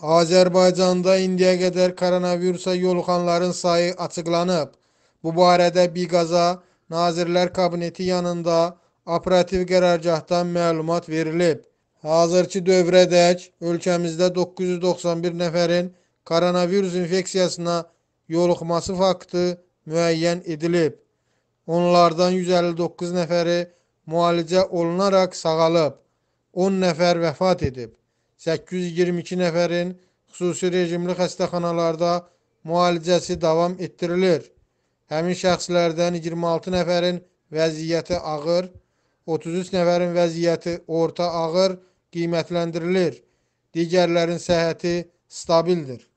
Azərbaycanda indiyə qədər koronavirusa yoluxanların sayı açıqlanıb. Bu barədə Biqaza Nazirlər Kabineti yanında operativ qərargahdan məlumat verilib. Hazırki dövrədək ölkəmizdə 991 nəfərin koronavirus infeksiyasına yoluxması faktı müəyyən edilib. Onlardan 159 nəfəri müalicə olunaraq sağalıb, 10 nəfər vəfat edib. 822 nəfərin xüsusi rejimli xəstəxanalarda müalicəsi davam etdirilir. Həmin şəxslərdən 26 nəfərin vəziyyəti ağır, 33 nəfərin vəziyyəti orta ağır qiymətləndirilir. Digərlərin səhhəti stabildir.